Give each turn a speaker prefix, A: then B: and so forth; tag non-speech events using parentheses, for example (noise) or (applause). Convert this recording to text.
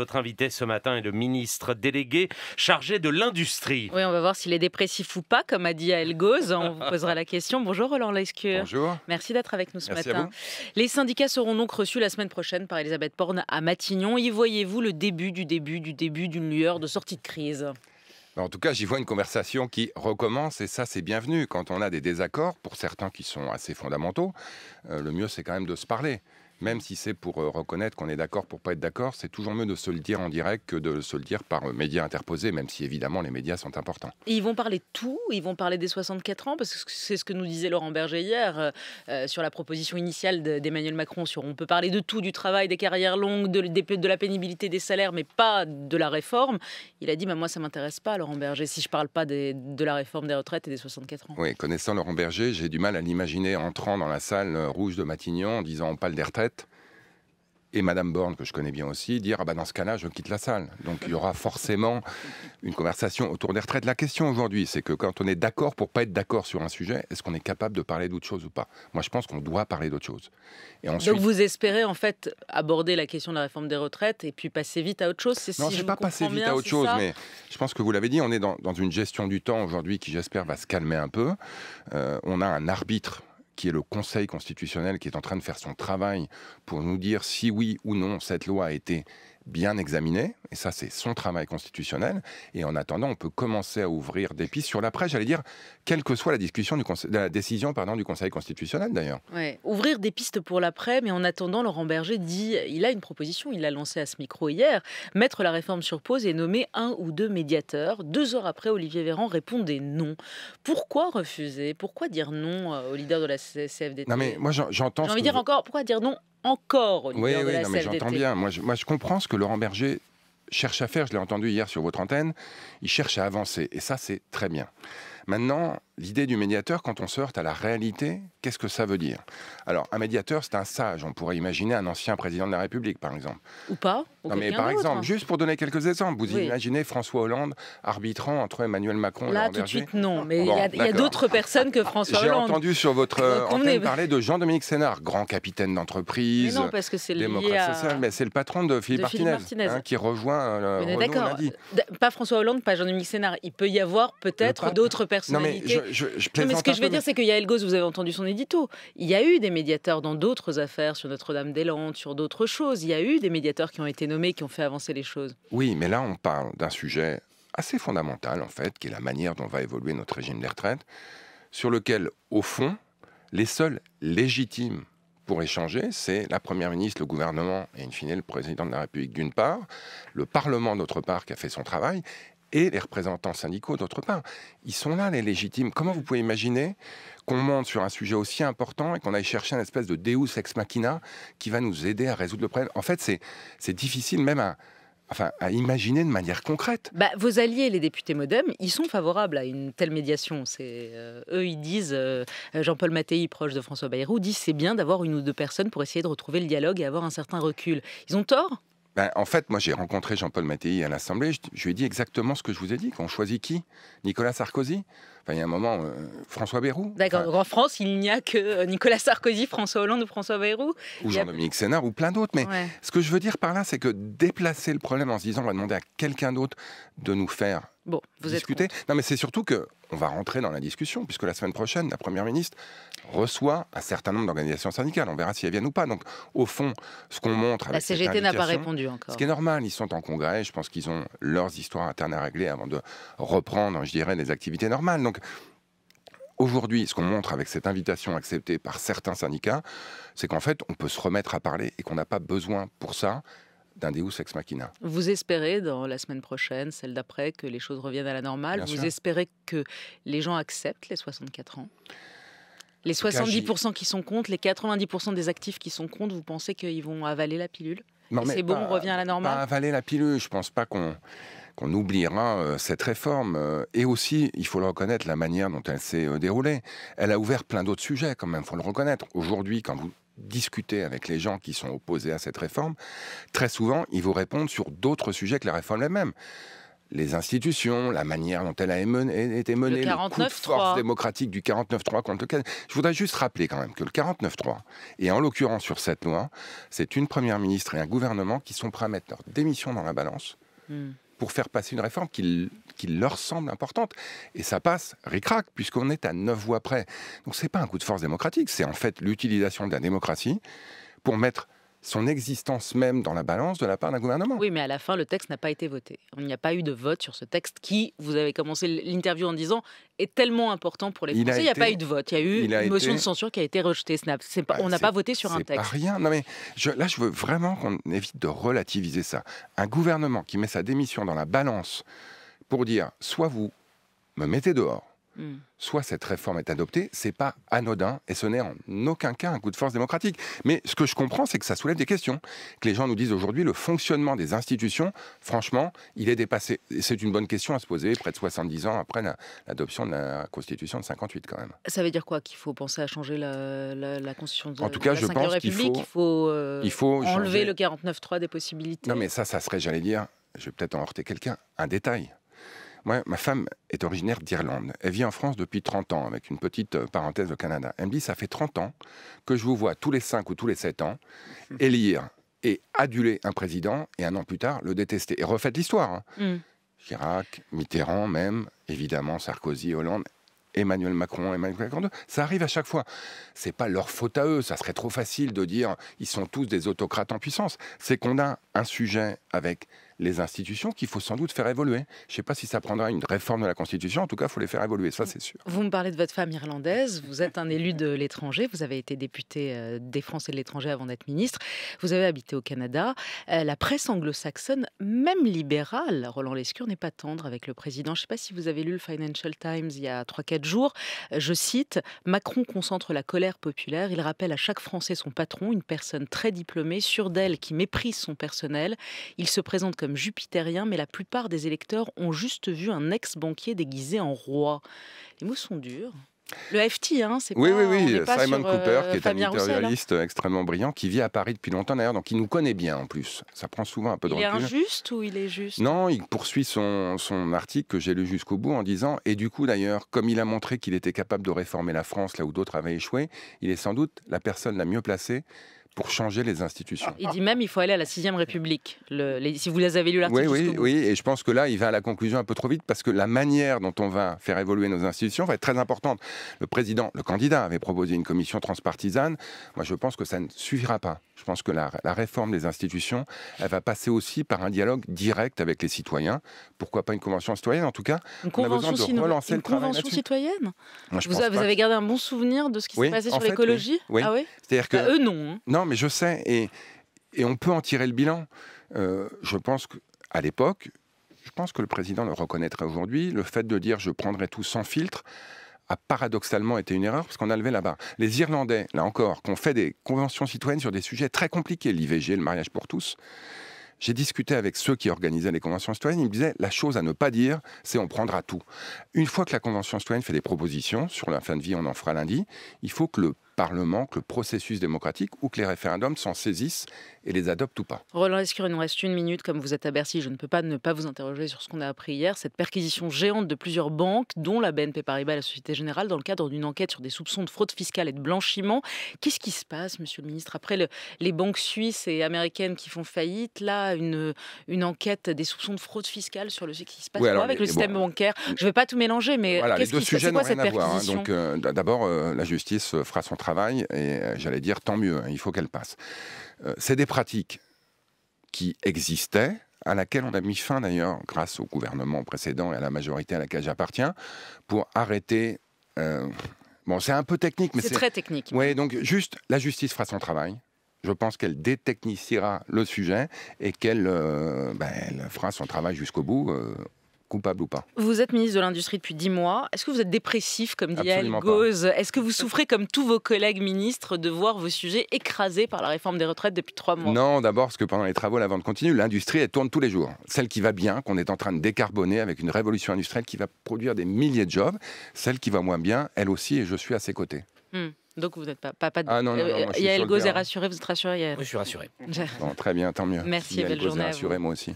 A: Votre invité ce matin est le ministre délégué chargé de l'industrie. Oui, on va voir s'il est dépressif ou pas, comme a dit El Gauze. On vous posera la question. Bonjour Roland Lescure. Bonjour. Merci d'être avec nous ce matin. Les syndicats seront donc reçus la semaine prochaine par Elisabeth Borne à Matignon. Y voyez-vous le début du début du début d'une lueur de sortie de crise
B: en tout cas, j'y vois une conversation qui recommence et ça, c'est bienvenu. Quand on a des désaccords, pour certains qui sont assez fondamentaux, euh, le mieux, c'est quand même de se parler même si c'est pour euh, reconnaître qu'on est d'accord pour pas être d'accord, c'est toujours mieux de se le dire en direct que de se le dire par euh, médias interposés, même si évidemment les médias sont importants.
A: ils vont parler de tout, ils vont parler des 64 ans, parce que c'est ce que nous disait Laurent Berger hier euh, sur la proposition initiale d'Emmanuel Macron sur on peut parler de tout, du travail, des carrières longues, de, la pénibilité des salaires, mais pas de la réforme. Il a dit, bah, moi ça m'intéresse pas Laurent Berger, si je parle pas de la réforme des retraites et des 64 ans.
B: Oui, connaissant Laurent Berger, j'ai du mal à l'imaginer entrant dans la salle rouge de Matignon en disant on parle des retraites et Madame Borne, que je connais bien aussi, dire ah bah dans ce cas-là, je quitte la salle. Donc il y aura forcément une conversation autour des retraites. La question aujourd'hui, c'est que quand on est d'accord pour pas être d'accord sur un sujet, est-ce qu'on est capable de parler d'autre chose ou pas Moi, je pense qu'on doit parler d'autre chose. Donc vous
A: espérez en fait aborder la question de la réforme des retraites et puis passer vite à autre chose Non, je ne vais pas passer vite à autre chose, mais
B: je pense que vous l'avez dit, on est dans, une gestion du temps aujourd'hui qui, j'espère, va se calmer un peu. Euh, on a un arbitre qui est le Conseil constitutionnel qui est en train de faire son travail pour nous dire si oui ou non cette loi a été bien examiné, et ça c'est son travail constitutionnel, et en attendant on peut commencer à ouvrir des pistes sur l'après, j'allais dire, quelle que soit la, discussion du la décision pardon, du Conseil constitutionnel d'ailleurs.
A: Ouvrir des pistes pour l'après, mais en attendant, Laurent Berger dit, il a une proposition, il l'a lancée à ce micro hier, mettre la réforme sur pause et nommer un ou deux médiateurs. Deux heures après, Olivier Véran répondait non. Pourquoi refuser Pourquoi dire non euh, au leader de la CFDT Non mais
B: moi j'entends... J'ai envie de dire
A: encore, pourquoi dire non encore au niveau oui, oui, j'entends bien.
B: Moi moi, je comprends ce que Laurent Berger cherche à faire. Je l'ai entendu hier sur votre antenne. Il cherche à avancer. Et ça, c'est très bien. Maintenant, l'idée du médiateur, quand on se heurte à la réalité, qu'est-ce que ça veut dire Alors, un médiateur, c'est un sage. On pourrait imaginer un ancien président de la République, par exemple.
A: Ou pas Non, mais par exemple, hein. juste
B: pour donner quelques exemples, vous imaginez François Hollande arbitrant entre Emmanuel Macron Là, et Laurent tout de suite,
A: non. Mais il y a, d'autres personnes que François Hollande. J'ai
B: entendu sur votre euh, on antenne parler de Jean-Dominique Sénard, grand capitaine d'entreprise, non, parce que c'est démocrate social, mais c'est le patron de Philippe, Martinez, hein, qui rejoint euh, D'accord.
A: Pas François Hollande, pas Jean-Dominique Sénard. Il peut y avoir peut-être d'autres personnalités mais ce que je veux dire, c'est que Yael Goss, vous avez entendu son édito. Il y a eu des médiateurs dans d'autres affaires, sur Notre-Dame-des-Landes, sur d'autres choses. Il y a eu des médiateurs qui ont été nommés, qui ont fait avancer les choses.
B: Oui, mais là, on parle d'un sujet assez fondamental, en fait, qui est la manière dont va évoluer notre régime des retraites, sur lequel, au fond, les seuls légitimes pour échanger, c'est la Première ministre, le gouvernement et, in fine, le président de la République d'une part, le Parlement d'autre part qui a fait son travail, et les représentants syndicaux d'autre part. Ils sont là, les légitimes. Comment vous pouvez imaginer qu'on monte sur un sujet aussi important et qu'on aille chercher un espèce de Deus ex machina qui va nous aider à résoudre le problème En fait, c'est difficile même à, enfin, à imaginer de manière concrète.
A: Bah, vos alliés, les députés Modem, ils sont favorables à une telle médiation. C'est euh, eux, ils disent, euh, Jean-Paul Mattei, proche de François Bayrou, dit c'est bien d'avoir une ou deux personnes pour essayer de retrouver le dialogue et avoir un certain recul. Ils ont tort
B: ben, en fait, moi, j'ai rencontré Jean-Paul Mattei à l'Assemblée. Je, je, lui ai dit exactement ce que je vous ai dit. Qu'on choisit qui Nicolas Sarkozy il y a un moment, euh, François Bayrou.
A: D'accord, en France, il n'y a que euh, Nicolas Sarkozy, François Hollande ou François Bayrou. Ou
B: Jean-Dominique Sénard ou plein d'autres. Mais ce que je veux dire par là, c'est que déplacer le problème en se disant on va demander à quelqu'un d'autre de nous faire Bon, vous discuter. non, mais c'est surtout que on va rentrer dans la discussion, puisque la semaine prochaine, la Première ministre reçoit un certain nombre d'organisations syndicales. On verra si elles viennent ou pas. Donc, au fond, ce qu'on montre... Avec la CGT n'a pas répondu encore. Ce qui est normal, ils sont en congrès, je pense qu'ils ont leurs histoires internes à régler avant de reprendre, je dirais, des activités normales. Donc, aujourd'hui, ce qu'on montre avec cette invitation acceptée par certains syndicats, c'est qu'en fait, on peut se remettre à parler et qu'on n'a pas besoin pour ça d'un Deus ex machina.
A: Vous espérez dans la semaine prochaine, celle d'après, que les choses reviennent à la normale Vous espérez que les gens acceptent les 64 ans Les 70% qui sont contre, les 90% des actifs qui sont contre, vous pensez qu'ils vont avaler la pilule C'est bon, on revient à la normale Pas
B: avaler la pilule, je pense pas qu'on qu'on oubliera euh, cette réforme. Euh, et aussi, il faut le reconnaître, la manière dont elle s'est euh, déroulée. Elle a ouvert plein d'autres sujets quand même, il faut le reconnaître. Aujourd'hui, quand vous discutez avec les gens qui sont opposés à cette réforme, très souvent, ils vous répondent sur d'autres sujets que la réforme elle-même. Les institutions, la manière dont elle a été menée, le, coup force démocratique du 49-3 contre lequel... Je voudrais juste rappeler quand même que le 49-3, et en l'occurrence sur cette loi, c'est une première ministre et un gouvernement qui sont prêts à mettre leur démission dans la balance. Hmm pour faire passer une réforme qui, leur semble importante. Et ça passe ric puisqu'on est à neuf voix près. Donc c'est pas un coup de force démocratique, c'est en fait l'utilisation de la démocratie pour mettre son existence même dans la balance de la part d'un gouvernement.
A: Oui, mais à la fin, le texte n'a pas été voté. Il n'y a pas eu de vote sur ce texte qui, vous avez commencé l'interview en disant, est tellement important pour les Français. Il n'y a, pas eu de vote. Il y a eu une motion de censure qui a été rejetée. Snap. on n'a ah, pas voté sur un texte. Pas rien.
B: Non, mais là, je veux vraiment qu'on évite de relativiser ça. Un gouvernement qui met sa démission dans la balance pour dire, soit vous me mettez dehors, Hmm. soit cette réforme est adoptée, c'est pas anodin et ce n'est en aucun cas un coup de force démocratique. Mais ce que je comprends, c'est que ça soulève des questions. Que les gens nous disent aujourd'hui, le fonctionnement des institutions, franchement, il est dépassé. C'est une bonne question à se poser près de 70 ans après l'adoption de la Constitution de 58 quand même.
A: Ça veut dire quoi Qu'il faut penser à changer la, la Constitution de En tout cas, je pense qu'il faut, il faut, euh, enlever le le 49.3 des possibilités.
B: Non mais ça, ça serait, j'allais dire, je vais peut-être en heurter quelqu'un, un détail ma femme est originaire d'Irlande. Elle vit en France depuis 30 ans, avec une petite euh, parenthèse au Canada. Elle me dit, ça fait 30 ans que je vous vois tous les 5 ou tous les 7 ans (laughs) élire et aduler un président et un an plus tard le détester. Et refaites l'histoire. Hein. Mm. Chirac, Mitterrand même, évidemment Sarkozy, Hollande, Emmanuel Macron, Emmanuel Macron, ça arrive à chaque fois. C'est pas leur faute à eux, ça serait trop facile de dire ils sont tous des autocrates en puissance. C'est qu'on a un sujet avec les institutions qu'il faut sans doute faire évoluer. Je ne sais pas si ça prendra une réforme de la Constitution, en tout cas, faut les faire évoluer, ça c'est sûr.
A: Vous me parlez de votre femme irlandaise, vous êtes un élu de l'étranger, vous avez été député euh, des Français de l'étranger avant d'être ministre, vous avez habité au Canada. Euh, la presse anglo-saxonne, même libérale, Roland Lescure n'est pas tendre avec le président. Je ne sais pas si vous avez lu le Financial Times il y a 3-4 jours. Euh, je cite, Macron concentre la colère populaire, il rappelle à chaque Français son patron, une personne très diplômée, sûre d'elle, qui méprise son personnel. Il se présente comme jupitérien, mais la plupart des électeurs ont juste vu un ex-banquier déguisé en roi. Les mots sont durs. Le FT, hein, c'est pas, oui, oui, Simon Cooper, euh, qui est un hein. impérialiste
B: euh, extrêmement brillant, qui vit à Paris depuis longtemps d'ailleurs, donc il nous connaît bien en plus. Ça prend souvent un peu de recul. Il est
A: injuste ou il est juste
B: Non, il poursuit son, son article que j'ai lu jusqu'au bout en disant Et du coup, d'ailleurs, comme il a montré qu'il était capable de réformer la France là où d'autres avaient échoué, il est sans doute la personne la mieux placée pour changer les institutions.
A: Il dit même il faut aller à la 6ème République. Le, si vous les avez lu l'article. Oui, oui, oui.
B: Et je pense que là, il va à la conclusion un peu trop vite parce que la manière dont on va faire évoluer nos institutions va être très importante. Le président, le candidat, avait proposé une commission transpartisane. Moi, je pense que ça ne suffira pas. Je pense que la, réforme des institutions, elle va passer aussi par un dialogue direct avec les citoyens. Pourquoi pas une convention citoyenne En tout cas, une on a besoin de relancer le Une convention
A: citoyenne. vous, avez gardé un bon souvenir de ce qui s'est passé sur l'écologie Ah oui C'est-à-dire bah, que eux non. Hein.
B: Non, mais je sais. Et, on peut en tirer le bilan. Euh, je pense qu'à l'époque, je pense que le président le reconnaîtrait aujourd'hui, le fait de dire je prendrai tout sans filtre a paradoxalement été une erreur parce qu'on a levé la barre. Les Irlandais, là encore, qui ont fait des conventions citoyennes sur des sujets très compliqués, l'IVG, le mariage pour tous, j'ai discuté avec ceux qui organisaient les conventions citoyennes, ils me disaient la chose à ne pas dire, c'est on prendra tout. Une fois que la convention citoyenne fait des propositions sur la fin de vie, on en fera lundi, il faut que le Parlement, que le processus démocratique ou que les référendums s'en saisissent et les adoptent ou pas.
A: Roland Escure, il nous reste une minute. Comme vous êtes à Bercy, je ne peux pas ne pas vous interroger sur ce qu'on a appris hier, cette perquisition géante de plusieurs banques, dont la BNP Paribas et la Société Générale, dans le cadre d'une enquête sur des soupçons de fraude fiscale et de blanchiment. Qu'est-ce qui se passe, monsieur le ministre Après le, les banques suisses et américaines qui font faillite, là, une, une enquête des soupçons de fraude fiscale sur le ce qui se passe avec le système bancaire. Euh, je ne vais pas tout mélanger, mais qu'est-ce qui se passe C'est quoi voir, hein.
B: euh, d'abord, euh, la justice fera son travail et euh, j'allais dire tant mieux, hein, il faut qu'elle passe. Euh, c'est des pratiques qui existaient, à laquelle on a mis fin d'ailleurs, grâce au gouvernement précédent et à la majorité à laquelle j'appartiens, pour arrêter. Euh, bon, c'est un peu technique, mais c'est très technique. Oui, donc juste, la justice fera son travail. Je pense qu'elle détechnicira le sujet et qu'elle ben, fera son travail jusqu'au bout. Euh ou pas.
A: Vous êtes ministre de l'Industrie depuis 10 mois. Est-ce que vous êtes dépressif, comme dit Yael Gauze Est-ce que vous souffrez, comme tous vos collègues ministres, de voir vos sujets écrasés par la réforme des retraites depuis 3 mois
B: Non, d'abord parce que pendant les travaux, la vente continue, l'industrie, elle tourne tous les jours. Celle qui va bien, qu'on est en train de décarboner avec une révolution industrielle qui va produire des milliers de jobs. Celle qui va moins bien, elle aussi, et je suis à ses côtés.
A: Hmm. Donc vous n'êtes pas, pas, pas ah non, non, non, euh, Yael Gauze est rassuré, vous êtes rassuré Oui, je suis rassuré.
B: (laughs) très bien, tant mieux. Merci, belle journée. rassuré, moi aussi.